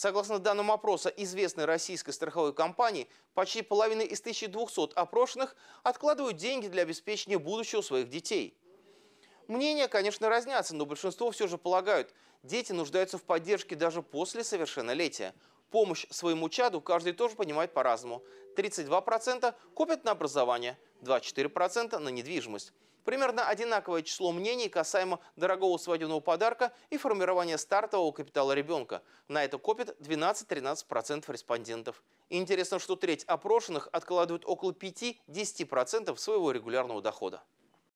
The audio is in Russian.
Согласно данным опроса известной российской страховой компании, почти половина из 1200 опрошенных откладывают деньги для обеспечения будущего своих детей. Мнения, конечно, разнятся, но большинство все же полагают, дети нуждаются в поддержке даже после совершеннолетия. Помощь своему чаду каждый тоже понимает по-разному. 32% копят на образование – 24% на недвижимость. Примерно одинаковое число мнений касаемо дорогого свадебного подарка и формирования стартового капитала ребенка. На это копит 12-13% респондентов. Интересно, что треть опрошенных откладывают около 5-10% своего регулярного дохода.